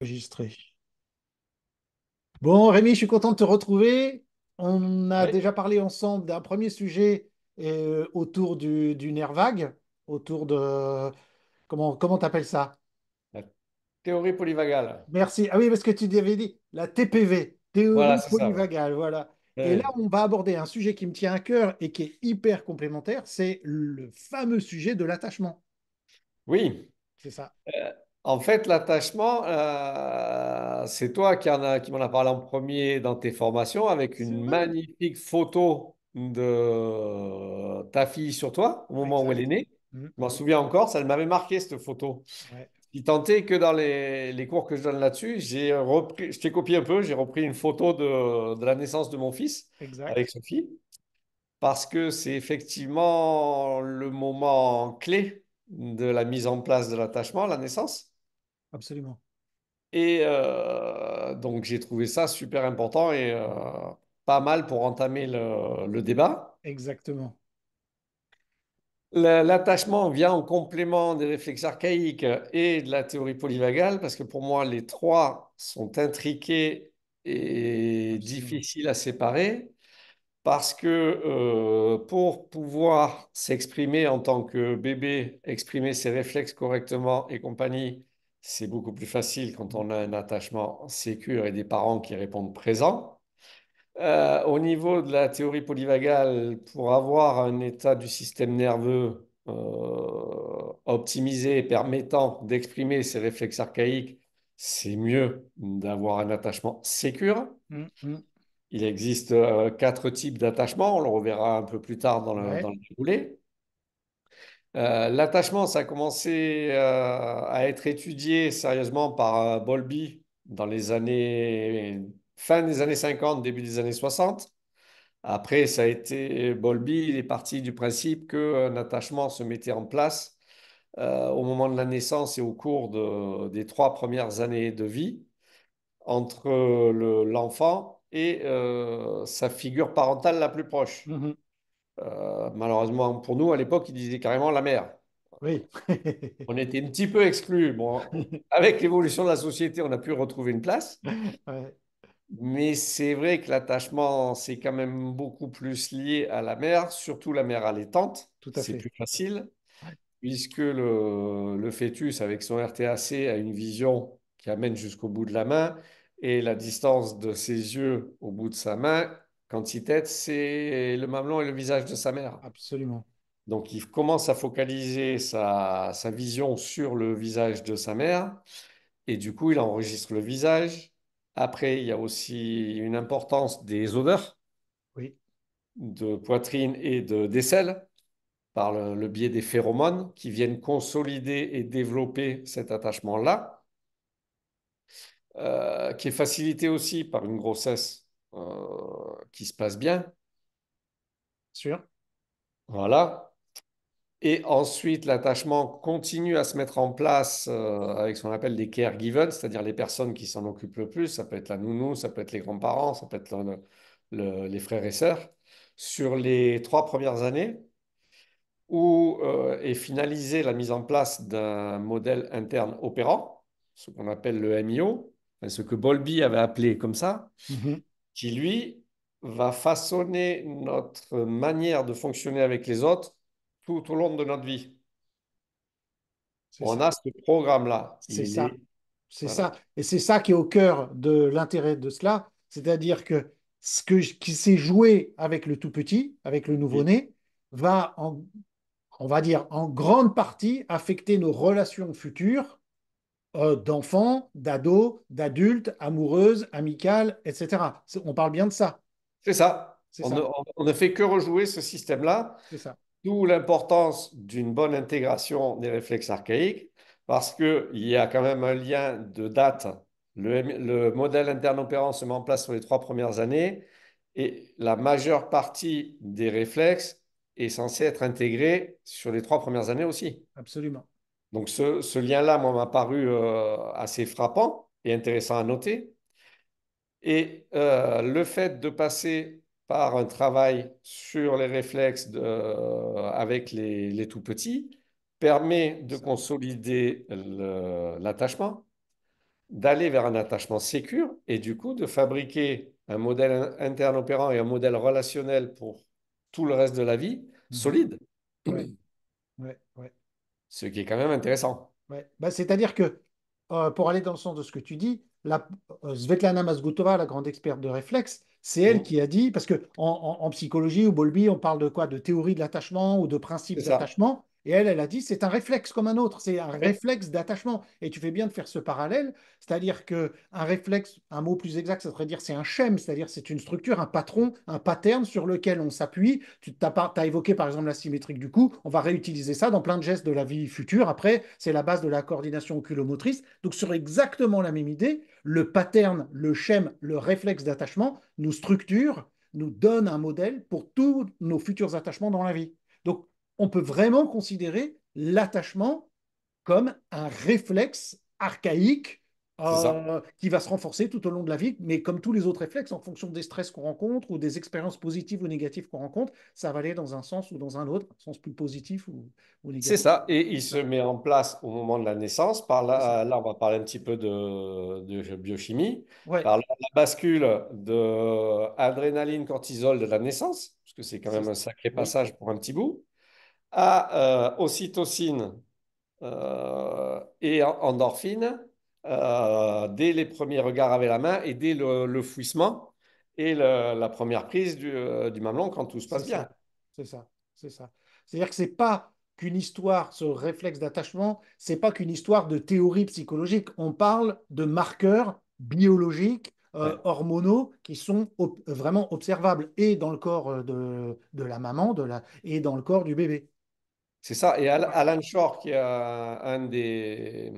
enregistré. Bon, Rémi, je suis content de te retrouver. On a déjà parlé ensemble d'un premier sujet euh, autour du, nerf vague, autour de... Comment comment t'appelles ça théorie polyvagale. Merci. Ah oui, parce que tu avais dit la TPV, théorie polyvagale, voilà. Et là, on va aborder un sujet qui me tient à cœur et qui est hyper complémentaire, c'est le fameux sujet de l'attachement. Oui. C'est ça. Euh, en fait, l'attachement, euh, c'est toi qui, en a, qui m'en as parlé en premier dans tes formations avec une magnifique photo de ta fille sur toi au moment où elle est née. Mmh. Je m'en souviens encore, ça m'avait marqué cette photo. Il tentait que dans les, cours que je donne là-dessus, j'ai je t'ai copié un peu, j'ai repris une photo de, la naissance de mon fils avec Sophie, parce que c'est effectivement le moment clé de la mise en place de l'attachement, la naissance absolument. Et euh, donc, j'ai trouvé ça super important et euh, pas mal pour entamer le, débat. Exactement. L'attachement vient en complément des réflexes archaïques et de la théorie polyvagale, parce que pour moi, les trois sont intriqués et difficiles à séparer, parce que euh, pour pouvoir s'exprimer en tant que bébé, exprimer ses réflexes correctement et compagnie, c'est beaucoup plus facile quand on a un attachement sécure et des parents qui répondent présents. Euh, au niveau de la théorie polyvagale, pour avoir un état du système nerveux euh, optimisé permettant d'exprimer ses réflexes archaïques, c'est mieux d'avoir un attachement sécure. Mmh, mmh. Il existe euh, quatre types d'attachements, on le reverra un peu plus tard dans le, dans le déroulé. Euh, l'attachement, ça a commencé euh, à être étudié sérieusement par euh, Bolby dans les années fin des années 50, début des années 60. Après, ça a été Bolby, il est parti du principe qu'un attachement se mettait en place au moment de la naissance et au cours des trois premières années de vie entre l'enfant et sa figure parentale la plus proche. Mmh euh, malheureusement pour nous, à l'époque, ils disaient carrément la mer. Oui. on était un petit peu exclus. Bon, avec l'évolution de la société, on a pu retrouver une place. Mais c'est vrai que l'attachement, c'est quand même beaucoup plus lié à la mer, surtout la mer allaitante. Tout à fait. C'est plus facile, puisque le, le, fœtus, avec son RTAC, a une vision qui amène jusqu'au bout de la main, et la distance de ses yeux au bout de sa main tête, c'est le mamelon et le visage de sa mère. Absolument. Donc il commence à focaliser sa, sa, vision sur le visage de sa mère et du coup il enregistre le visage. Après, il y a aussi une importance des odeurs oui. de poitrine et de d'aisselle par le, biais des phéromones qui viennent consolider et développer cet attachement-là, euh, qui est facilité aussi par une grossesse qui se passe bien. Sûr. Voilà. Et ensuite, l'attachement continue à se mettre en place euh, avec ce qu'on appelle des caregivers, c'est-à-dire les personnes qui s'en occupent le plus. Ça peut être la nounou, ça peut être les grands-parents, ça peut être les frères et sœurs. Sur les trois premières années, où euh, est finalisée la mise en place d'un modèle interne opérant, ce qu'on appelle le MIO, ce que Bolby avait appelé comme ça. Mm-hmm qui, lui, va façonner notre manière de fonctionner avec les autres tout au long de notre vie. On a ce programme-là. C'est ça. C'est ça. Et c'est ça qui est au cœur de l'intérêt de cela. C'est-à-dire que ce que, qui s'est joué avec le tout petit, avec le nouveau-né, va on va dire en grande partie affecter nos relations futures euh, d'enfants, d'ados, d'adultes, amoureuses, amicales, etc. On parle bien de ça. C'est ça. On, Ne, fait que rejouer ce système-là. C'est ça. D'où l'importance d'une bonne intégration des réflexes archaïques, parce qu'il y a quand même un lien de date. Le, modèle interne se met en place sur les trois premières années et la majeure partie des réflexes est censée être intégrée sur les trois premières années aussi. Absolument. Donc ce, lien-là, moi, m'a paru euh, assez frappant et intéressant à noter. Et euh, le fait de passer par un travail sur les réflexes euh, avec les, tout-petits permet de consolider l'attachement, d'aller vers un attachement sécur et du coup de fabriquer un modèle interne opérant et un modèle relationnel pour tout le reste de la vie mmh. solide. Oui, oui ce qui est quand même intéressant. Bah, c'est-à-dire que, euh, pour aller dans le sens de ce que tu dis, la, euh, Svetlana Masgutova, la grande experte de réflexe, c'est elle qui a dit, parce que en, psychologie ou Bolby, on parle de quoi De théorie de l'attachement ou de principe d'attachement. Et elle, elle a dit, c'est un réflexe comme un autre, c'est un réflexe d'attachement. Et tu fais bien de faire ce parallèle, c'est-à-dire que un réflexe, un mot plus exact, ça serait dire c'est un schème, c'est-à-dire c'est une structure, un patron, un pattern sur lequel on s'appuie. Tu as, évoqué par exemple la symétrique du cou, on va réutiliser ça dans plein de gestes de la vie future. Après, c'est la base de la coordination oculomotrice. Donc sur exactement la même idée, le pattern, le schème, le réflexe d'attachement nous structure, nous donne un modèle pour tous nos futurs attachements dans la vie on peut vraiment considérer l'attachement comme un réflexe archaïque euh, qui va se renforcer tout au long de la vie, mais comme tous les autres réflexes, en fonction des stress qu'on rencontre ou des expériences positives ou négatives qu'on rencontre, ça va aller dans un sens ou dans un autre, un sens plus positif ou, négatif. C'est ça, et il se met en place au moment de la naissance. Par là, là on va parler un petit peu de, biochimie. Par la bascule de adrénaline, cortisol de la naissance, parce que c'est quand même un sacré passage pour un petit bout à euh, ocytocine euh, et endorphine euh, dès les premiers regards avec la main et dès le, fouissement et la première prise du, mamelon quand tout se passe bien. C'est ça, c'est ça. C'est-à-dire que c'est pas qu'une histoire, ce réflexe d'attachement, c'est pas qu'une histoire de théorie psychologique. On parle de marqueurs biologiques, hormonaux, qui sont vraiment observables et dans le corps de, de la maman de la, et dans le corps du bébé. C'est ça. Et Alan Shore, qui est euh, un des,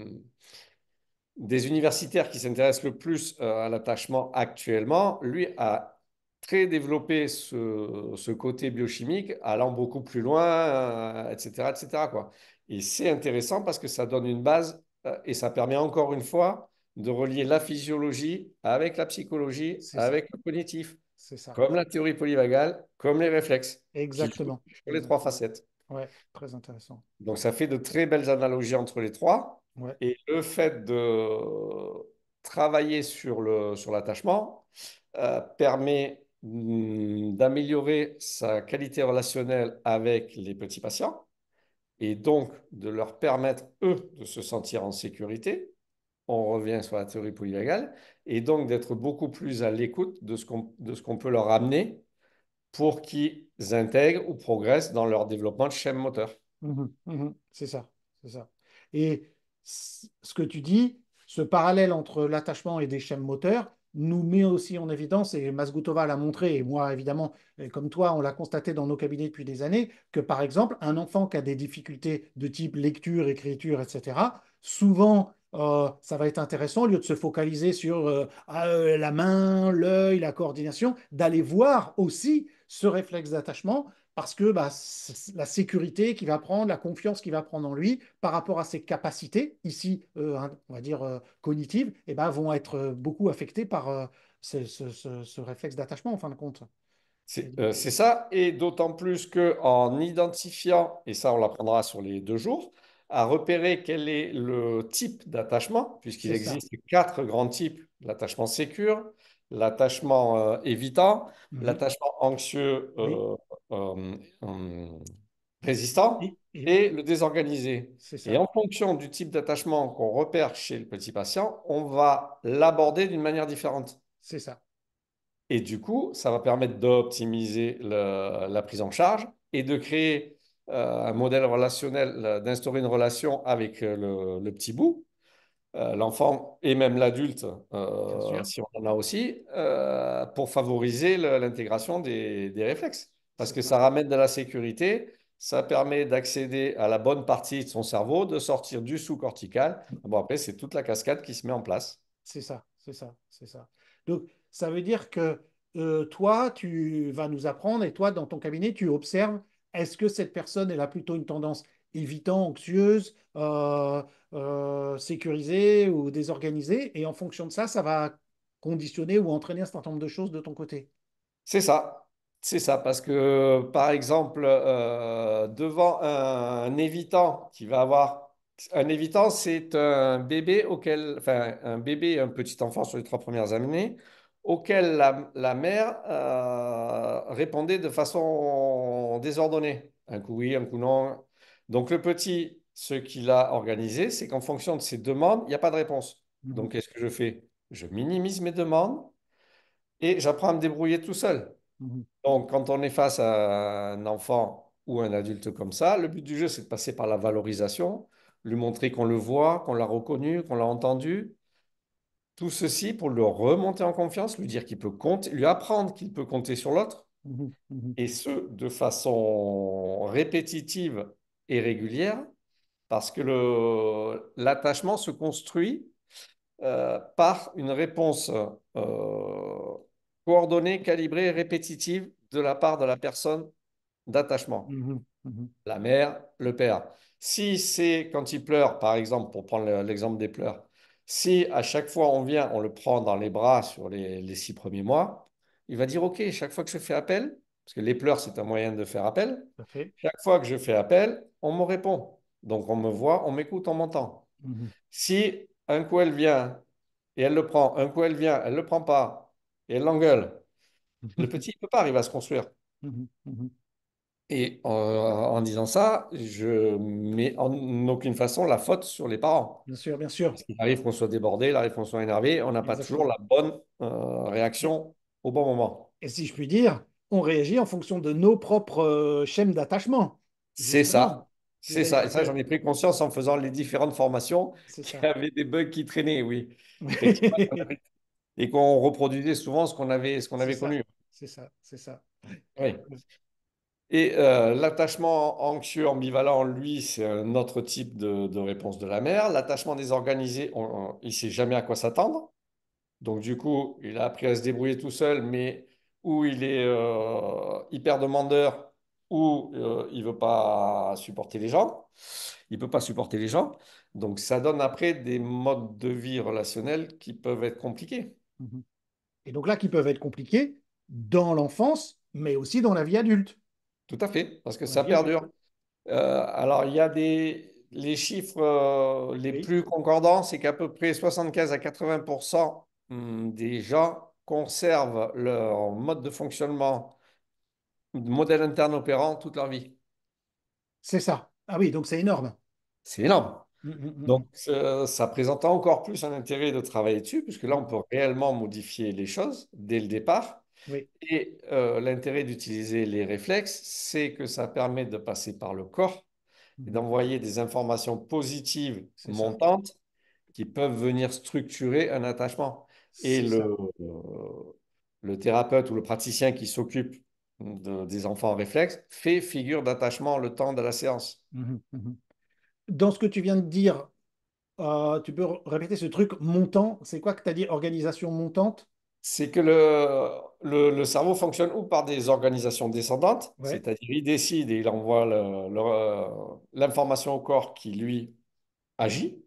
universitaires qui s'intéresse le plus euh, à l'attachement actuellement, lui a très développé ce, côté biochimique, allant beaucoup plus loin, etc. Euh, etc. Et c'est intéressant parce que ça donne une base et ça permet encore une fois de relier la physiologie avec la psychologie, avec le cognitif. Ça. Comme la théorie polyvagale, comme les réflexes. Exactement. les trois facettes. Ouais, très intéressant. Donc ça fait de très belles analogies entre les trois. Et le fait de travailler sur l'attachement euh, permet mm, d'améliorer sa qualité relationnelle avec les petits patients et donc de leur permettre, eux, de se sentir en sécurité. On revient sur la théorie polyvagale et donc d'être beaucoup plus à l'écoute de ce qu'on peut leur amener pour qu'ils intègrent ou progressent dans leur développement de chaînes moteur. Mmh mmh c'est ça, c'est ça. Et ce que tu dis, ce parallèle entre l'attachement et des chaînes moteurs nous met aussi en évidence, et Masgutova l'a montré, et moi évidemment, comme toi, on l'a constaté dans nos cabinets depuis des années, que par exemple, un enfant qui a des difficultés de type lecture, écriture, etc., souvent ah, ça va être intéressant, au lieu de se focaliser sur euh, ah, euh, la main, l'œil, la coordination, d'aller voir aussi ce réflexe d'attachement, parce que bah, la sécurité qu'il va prendre, la confiance qu'il va prendre en lui par rapport à ses capacités, ici, euh, hein, on va dire, cognitives, eh ben, vont être beaucoup affectées par ce, réflexe d'attachement, en fin de compte. C'est ça, et d'autant plus qu'en identifiant, et ça on l'apprendra sur les deux jours, à repérer quel est le type d'attachement, puisqu'il existe quatre grands types l'attachement sécure, l'attachement euh, évitant, mhm. l'attachement anxieux euh, euh, hum, résistant et le désorganisé. Et en fonction du type d'attachement qu'on repère chez le petit patient, on va l'aborder d'une manière différente. C'est ça. Et du coup, ça va permettre d'optimiser la prise en charge et de créer euh, un modèle relationnel, euh, d'instaurer une relation avec euh, le, petit bout, l'enfant et même l'adulte, si on en a aussi, pour favoriser l'intégration des, des, réflexes. Parce que ça ramène de la sécurité, ça permet d'accéder à la bonne partie de son cerveau, de sortir du sous-cortical. Bon, après, c'est toute la cascade qui se met en place. C'est ça, c'est ça, c'est ça. Donc, ça veut dire que toi, tu vas nous apprendre et toi, dans ton cabinet, tu observes est-ce que cette personne, elle a plutôt une tendance évitant, anxieuse, euh, euh, sécurisée ou désorganisée Et en fonction de ça, ça va conditionner ou entraîner un certain nombre de choses de ton côté. C'est ça. C'est ça, parce que par exemple, euh, devant un évitant qui va avoir. Un évitant, c'est un bébé auquel. Enfin, un bébé, un petit enfant sur les trois premières années, auquel la, mère euh, répondait de façon désordonnée. Un coup oui, un coup non. Donc le petit, ce qu'il a organisé, c'est qu'en fonction de ses demandes, il n'y a pas de réponse. Mmh. Donc qu'est-ce que je fais Je minimise mes demandes et j'apprends à me débrouiller tout seul. Mmh. Donc quand on est face à un enfant ou un adulte comme ça, le but du jeu, c'est de passer par la valorisation, lui montrer qu'on le voit, qu'on l'a reconnu, qu'on l'a entendu, tout ceci pour le remonter en confiance, lui dire qu'il peut compter, lui apprendre qu'il peut compter sur l'autre, mmh mmh et ce, de façon répétitive et régulière, parce que l'attachement se construit euh, par une réponse euh, coordonnée, calibrée, répétitive de la part de la personne d'attachement. Mmh la mère, le père. Si c'est quand il pleure, par exemple, pour prendre l'exemple des pleurs, si à chaque fois on vient, on le prend dans les bras sur les, six premiers mois, il va dire, OK, chaque fois que je fais appel, parce que les pleurs, c'est un moyen de faire appel, chaque fois que je fais appel, on me répond. Donc on me voit, on m'écoute, on m'entend. Mm-hmm. Si un coup elle vient et elle le prend, un coup elle vient, elle ne le prend pas et elle l'engueule, mm-hmm. le petit ne peut pas arriver à se construire. Mm-hmm. Et euh, en, disant ça, je mets en aucune façon la faute sur les parents. Bien sûr, bien sûr. Parce il arrive qu'on soit débordé, il arrive qu'on soit énervé, on n'a pas toujours la bonne euh, réaction au bon moment. Et si je puis dire, on réagit en fonction de nos propres euh, chaînes d'attachement. C'est ça. C'est ça. Et ça, j'en ai pris conscience en faisant les différentes formations y avait des bugs qui traînaient, oui. Et qu'on reproduisait souvent ce qu'on avait, ce qu'on avait connu. C'est ça, c'est ça. Oui. Et euh, l'attachement anxieux ambivalent, lui, c'est un autre type de, réponse de la mère. L'attachement désorganisé, il ne sait jamais à quoi s'attendre. Donc du coup, il a appris à se débrouiller tout seul, mais où il est euh, hyper demandeur, ou euh, il ne veut pas supporter les gens. Il ne peut pas supporter les gens. Donc ça donne après des modes de vie relationnels qui peuvent être compliqués. Mm-hmm. Et donc là, qui peuvent être compliqués dans l'enfance, mais aussi dans la vie adulte. Tout à fait, parce que ça perdure. Euh, alors, il y a des les chiffres euh, les plus concordants, c'est qu'à peu près 75 à 80 hum, des gens conservent leur mode de fonctionnement, modèle interne opérant toute leur vie. C'est ça. Ah oui, donc c'est énorme. C'est énorme. Mmh, mmh, mmh. Donc, euh, ça présente encore plus un intérêt de travailler dessus, puisque là, on peut réellement modifier les choses dès le départ et euh, l'intérêt d'utiliser les réflexes, c'est que ça permet de passer par le corps et mm. d'envoyer des informations positives montantes qui peuvent venir structurer un attachement. Et euh, le, thérapeute ou le praticien qui s'occupe des enfants réflexes fait figure d'attachement le temps de la séance. Mm-hmm, mm-hmm. Dans ce que tu viens de dire, euh, tu peux répéter ce truc montant. C'est quoi que tu as dit Organisation montante c'est que le, cerveau fonctionne ou par des organisations descendantes, c'est-à-dire il décide et il envoie l'information au corps qui, lui, agit,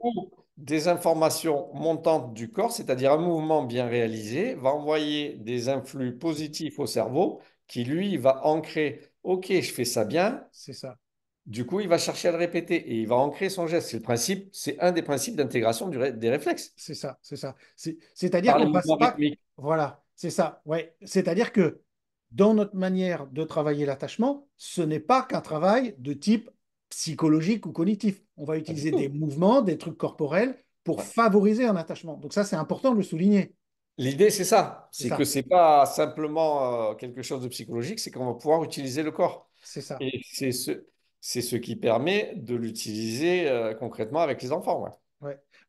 ou des informations montantes du corps, c'est-à-dire un mouvement bien réalisé, va envoyer des influx positifs au cerveau qui, lui, va ancrer, OK, je fais ça bien. C'est ça. Du coup, il va chercher à le répéter et il va ancrer son geste. C'est le principe, c'est un des principes d'intégration des réflexes. C'est ça, c'est ça. C'est-à-dire Voilà, c'est ça. Ouais. C'est-à-dire que dans notre manière de travailler l'attachement, ce n'est pas qu'un travail de type psychologique ou cognitif. On va utiliser des mouvements, des trucs corporels pour favoriser un attachement. Donc ça, c'est important de le souligner. L'idée, c'est ça. C'est que ce n'est pas simplement euh, quelque chose de psychologique, c'est qu'on va pouvoir utiliser le corps. C'est ça. c'est ce c'est ce qui permet de l'utiliser euh, concrètement avec les enfants.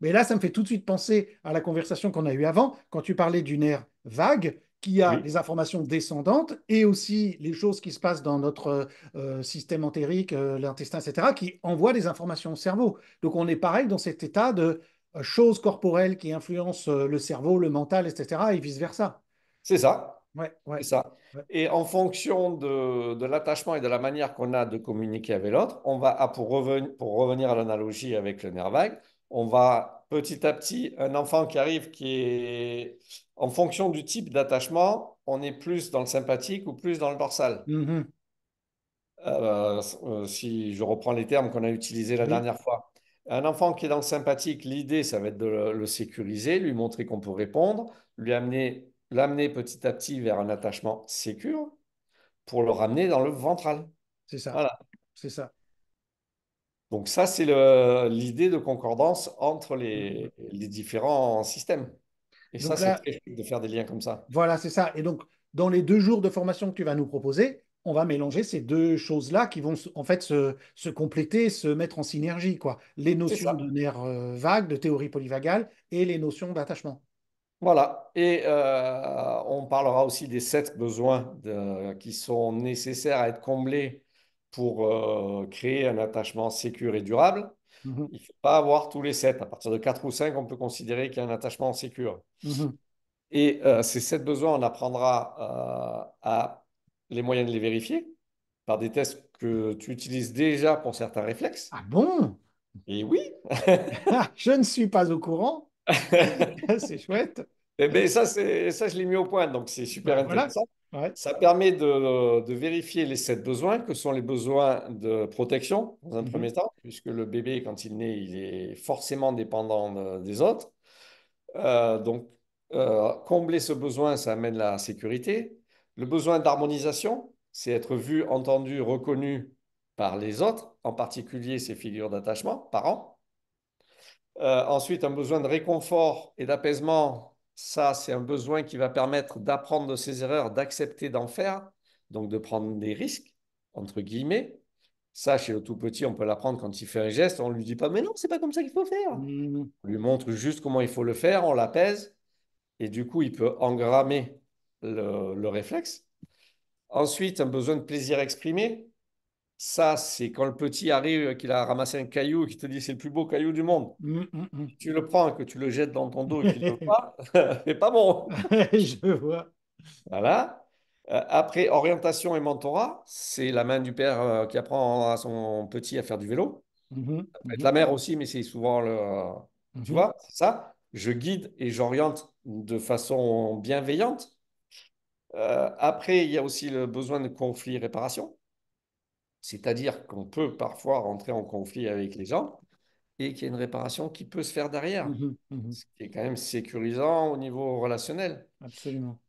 Mais là, ça me fait tout de suite penser à la conversation qu'on a eue avant, quand tu parlais d'une aire vague qui a les informations descendantes et aussi les choses qui se passent dans notre euh, euh, système entérique, l'intestin, etc., qui envoient des informations au cerveau. Donc on est pareil dans cet état de choses corporelles qui influencent le cerveau, le mental, etc., et vice-versa. C'est ça. Ouais, ça. Et en fonction de, l'attachement et de la manière qu'on a de communiquer avec l'autre, on va, ah, pour, pour revenir à l'analogie avec le nerf vague, on va petit à petit, un enfant qui arrive, qui est en fonction du type d'attachement, on est plus dans le sympathique ou plus dans le dorsal. Mm-hmm. Euh, euh, si je reprends les termes qu'on a utilisés la dernière fois. Un enfant qui est dans le sympathique, l'idée, ça va être de le sécuriser, lui montrer qu'on peut répondre, lui amener l'amener petit à petit vers un attachement sécur pour le ramener dans le ventral. C'est ça. Voilà. C'est ça. Donc ça, c'est l'idée de concordance entre les, différents systèmes. Et ça, c'est de faire des liens comme ça. Voilà, c'est ça. Et donc, dans les deux jours de formation que tu vas nous proposer, on va mélanger ces deux choses-là qui vont en fait se, compléter, se mettre en synergie, quoi. Les notions de nerfs euh, vagues, de théorie polyvagale et les notions d'attachement. Voilà, et euh, on parlera aussi des sept besoins qui sont nécessaires à être comblés pour euh, créer un attachement sécur et durable. Mm-hmm. Il ne faut pas avoir tous les sept. À partir de quatre ou cinq, on peut considérer qu'il y a un attachement secure. Mm-hmm. Et euh, ces sept besoins, on apprendra à les moyens de les vérifier par des tests que tu utilises déjà pour certains réflexes. Ah bon Et oui ah, Je ne suis pas au courant. C'est chouette. Eh ben, ça, je l'ai mis au point, donc c'est super bah, intéressant. Ça permet de, vérifier les sept besoins, que sont les besoins de protection, dans un mhm. premier temps, puisque le bébé, quand il naît, il est forcément dépendant des autres. Euh, donc, euh, combler ce besoin, ça amène la sécurité. Le besoin d'harmonisation, c'est être vu, entendu, reconnu par les autres, en particulier ces figures d'attachement, parents. Euh, ensuite, un besoin de réconfort et d'apaisement ça, c'est un besoin qui va permettre d'apprendre de ses erreurs, d'accepter d'en faire, donc de prendre des risques, entre guillemets. Ça, chez le tout petit, on peut l'apprendre quand il fait un geste. On ne lui dit pas, mais non, c'est pas comme ça qu'il faut faire. Mmh. On lui montre juste comment il faut le faire, on l'apaise. Et du coup, il peut engrammer le réflexe. Ensuite, un besoin de plaisir exprimé. Ça, c'est quand le petit arrive, euh, qu'il a ramassé un caillou, qu'il te dit c'est le plus beau caillou du monde. Mmh, mmh, mmh. Tu le prends, que tu le jettes dans ton dos et qu'il ne pas, c'est pas bon. Je vois. Voilà. Euh, après, orientation et mentorat, c'est la main du père euh, qui apprend à son petit à faire du vélo. la mère aussi, mais c'est souvent le. Tu vois, c'est ça. Je guide et j'oriente de façon bienveillante. après, il y a aussi le besoin de conflit réparation. C'est-à-dire qu'on peut parfois rentrer en conflit avec les gens et qu'il y a une réparation qui peut se faire derrière, mhm, mhm. ce qui est quand même sécurisant au niveau relationnel. Absolument.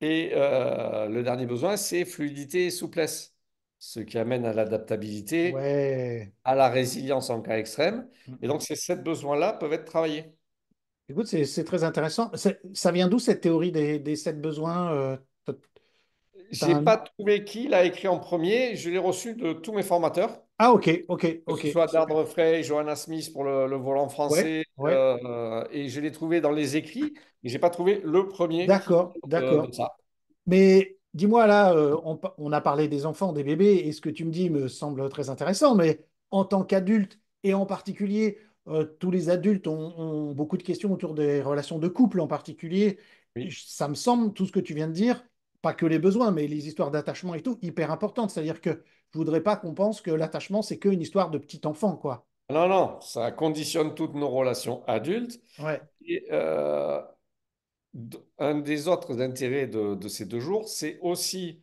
Et euh, le dernier besoin, c'est fluidité et souplesse, ce qui amène à l'adaptabilité, à la résilience en cas extrême. Mhm. Et donc, ces sept besoins-là peuvent être travaillés. Écoute, c'est très intéressant. Ça vient d'où cette théorie des, sept besoins euh, je n'ai pas trouvé qui l'a écrit en premier. Je l'ai reçu de tous mes formateurs. Ah, ok, ok, ok. Que ce soit Dardre Frey, Johanna Smith pour le, volant français. Euh, et je l'ai trouvé dans les écrits, mais je n'ai pas trouvé le premier. D'accord, d'accord. Mais dis-moi, là, euh, on, a parlé des enfants, des bébés, et ce que tu me dis me semble très intéressant, mais en tant qu'adulte, et en particulier, euh, tous les adultes ont, beaucoup de questions autour des relations de couple en particulier. Ça me semble, tout ce que tu viens de dire, pas que les besoins, mais les histoires d'attachement et tout, hyper importantes. C'est-à-dire que je voudrais pas qu'on pense que l'attachement, c'est qu'une histoire de petit enfant, quoi. Non, non, ça conditionne toutes nos relations adultes. Ouais. Et euh, un des autres intérêts de, ces deux jours, c'est aussi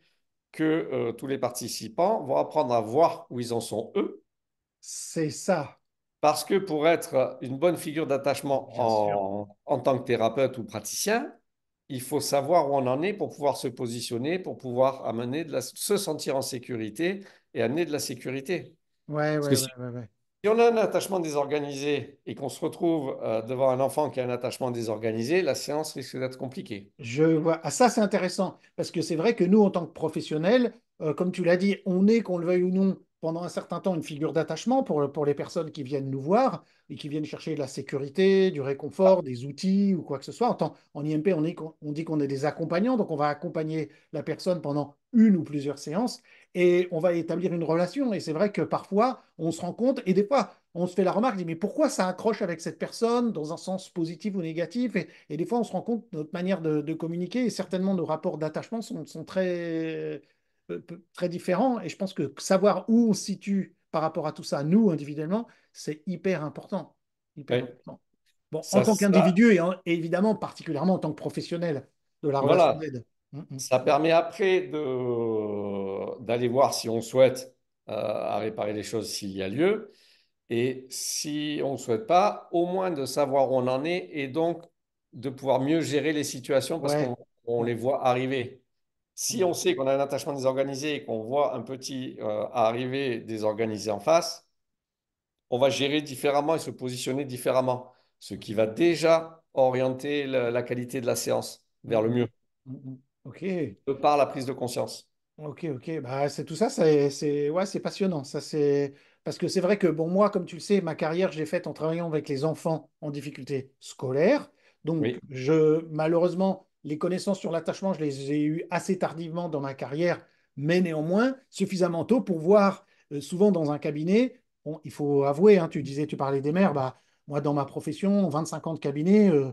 que euh, tous les participants vont apprendre à voir où ils en sont eux. C'est ça. Parce que pour être une bonne figure d'attachement en, tant que thérapeute ou praticien, il faut savoir où on en est pour pouvoir se positionner, pour pouvoir amener de la, se sentir en sécurité et amener de la sécurité. Ouais, ouais, si, si, on a un attachement désorganisé et qu'on se retrouve euh, devant un enfant qui a un attachement désorganisé, la séance risque d'être compliquée. Je vois. Ah, ça, c'est intéressant parce que c'est vrai que nous, en tant que professionnels, euh, comme tu l'as dit, on est, qu'on le veuille ou non, pendant un certain temps une figure d'attachement pour, pour les personnes qui viennent nous voir et qui viennent chercher de la sécurité, du réconfort, ah. des outils ou quoi que ce soit. En, tant en IMP, on, on dit qu'on est des accompagnants, donc on va accompagner la personne pendant une ou plusieurs séances et on va établir une relation. Et c'est vrai que parfois, on se rend compte et des fois, on se fait la remarque, dit, mais pourquoi ça accroche avec cette personne dans un sens positif ou négatif et, des fois, on se rend compte que notre manière de, de communiquer et certainement nos rapports d'attachement sont, sont très très différents. Et je pense que savoir où on se situe par rapport à tout ça, nous, individuellement, c'est hyper important. Hyper important. Bon, en tant qu'individu et, évidemment particulièrement en tant que professionnel de la d'aide. Mm, mm. Ça permet après d'aller voir si on souhaite euh, à réparer les choses s'il y a lieu. Et si on ne souhaite pas, au moins de savoir où on en est et donc de pouvoir mieux gérer les situations parce qu'on les voit arriver. Si on sait qu'on a un attachement désorganisé et qu'on voit un petit euh, arriver désorganisé en face, on va gérer différemment et se positionner différemment, ce qui va déjà orienter la qualité de la séance vers le mieux. Mmh, mmh, mmh. Ok. De par la prise de conscience. Ok, ok. Bah, c'est tout ça, c'est ouais, c'est passionnant. Ça, c'est parce que c'est vrai que bon, moi, comme tu le sais, ma carrière, j'ai faite en travaillant avec les enfants en difficulté scolaire. Donc, je malheureusement, les connaissances sur l'attachement, je les ai eues assez tardivement dans ma carrière, mais néanmoins suffisamment tôt pour voir, euh, souvent dans un cabinet, il faut avouer, hein, tu disais, tu parlais des mères, bah, moi dans ma profession, 25 ans de cabinet, euh,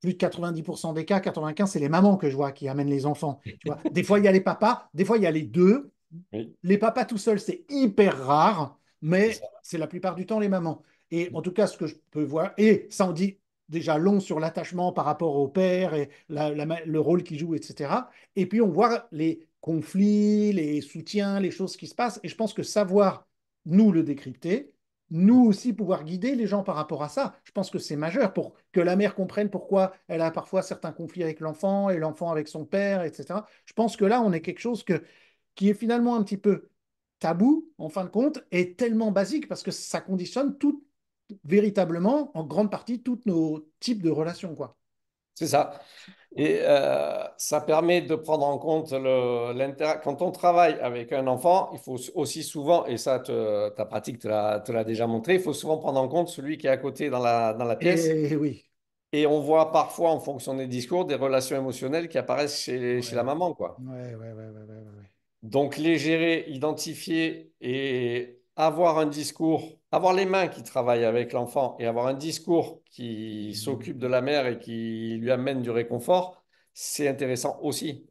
plus de 90% des cas, 95, c'est les mamans que je vois qui amènent les enfants. des fois, il y a les papas, des fois, il y a les deux. Les papas tout seuls, c'est hyper rare, mais c'est la plupart du temps les mamans. Et en tout cas, ce que je peux voir, et ça, on dit déjà long sur l'attachement par rapport au père et le rôle qu'il joue, etc. Et puis on voit les conflits, les soutiens, les choses qui se passent. Et je pense que savoir, nous, le décrypter, nous aussi pouvoir guider les gens par rapport à ça, je pense que c'est majeur pour que la mère comprenne pourquoi elle a parfois certains conflits avec l'enfant et l'enfant avec son père, etc. Je pense que là, on est quelque chose que, qui est finalement un petit peu tabou, en fin de compte, et tellement basique parce que ça conditionne tout véritablement, en grande partie, tous nos types de relations. quoi. C'est ça. Et euh, ça permet de prendre en compte l'intérêt. Quand on travaille avec un enfant, il faut aussi souvent, et ça, ta pratique te l'a déjà montré, il faut souvent prendre en compte celui qui est à côté dans la, dans la pièce. Et, eh, eh, oui. et on voit parfois, en fonction des discours, des relations émotionnelles qui apparaissent chez, chez la maman. Quoi. Donc, les gérer, identifier et avoir un discours avoir les mains qui travaillent avec l'enfant et avoir un discours qui s'occupe de la mère et qui lui amène du réconfort, c'est intéressant aussi.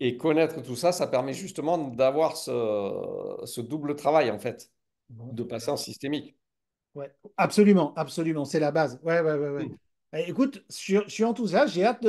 Et connaître tout ça, ça permet justement d'avoir ce, double travail, en fait, de passer systémique. absolument, absolument, c'est la base. Ouais, ouais, ouais, mmh. Bah, écoute, je, suis enthousiaste, j'ai hâte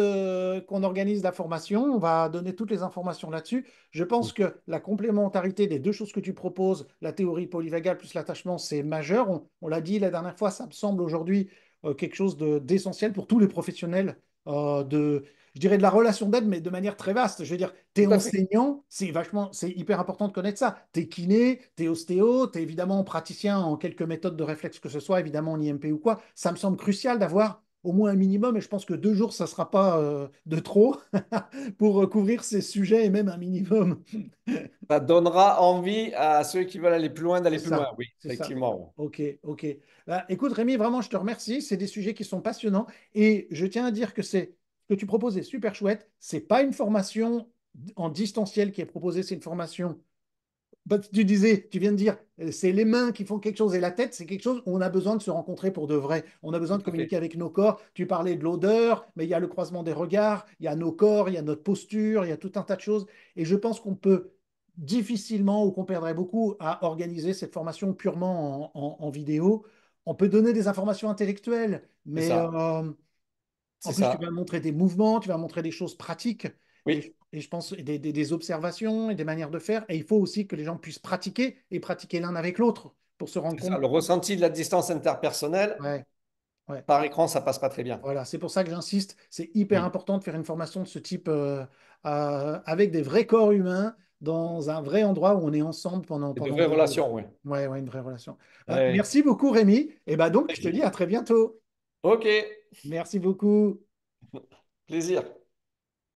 qu'on organise la formation, on va donner toutes les informations là-dessus. Je pense que la complémentarité des deux choses que tu proposes, la théorie polyvagale plus l'attachement, c'est majeur. On, l'a dit la dernière fois, ça me semble aujourd'hui euh, quelque chose de, d'essentiel pour tous les professionnels euh, de, je dirais, de la relation d'aide, mais de manière très vaste. Je veux dire, tu es enseignant, c'est vachement, c'est hyper important de connaître ça. es kiné, es ostéo, es évidemment praticien en quelques méthodes de réflexe que ce soit, évidemment en IMP ou quoi. Ça me semble crucial d'avoir au moins un minimum, et je pense que deux jours, ça ne sera pas euh, de trop pour euh, couvrir ces sujets et même un minimum. ça donnera envie à ceux qui veulent aller plus loin d'aller plus loin, oui, effectivement. Ok, ok. Bah, écoute, Rémi, vraiment, je te remercie. C'est des sujets qui sont passionnants et je tiens à dire que c'est que tu proposes est super chouette. C'est pas une formation en distanciel qui est proposée, c'est une formation tu disais, tu viens de dire, euh, c'est les mains qui font quelque chose et la tête, c'est quelque chose où on a besoin de se rencontrer pour de vrai. On a besoin de communiquer avec nos corps. Tu parlais de l'odeur, mais il y a le croisement des regards, il y a nos corps, il y a notre posture, il y a tout un tas de choses. Et je pense qu'on peut difficilement ou qu'on perdrait beaucoup à organiser cette formation purement en, vidéo. On peut donner des informations intellectuelles, mais euh, en plus, tu vas montrer des mouvements, tu vas montrer des choses pratiques. Oui. Et, je pense des, observations et des manières de faire. Et il faut aussi que les gens puissent pratiquer et pratiquer l'un avec l'autre pour se rendre compte. le ressenti de la distance interpersonnelle. Ouais. Par écran, ça passe pas très bien. Voilà, c'est pour ça que j'insiste. C'est hyper important de faire une formation de ce type euh, euh, avec des vrais corps humains dans un vrai endroit où on est ensemble pendant. une vraie relation, oui. oui, une vraie relation. Euh, merci beaucoup, Rémi. Et bah donc, je te dis à très bientôt. OK. Merci beaucoup. Plaisir.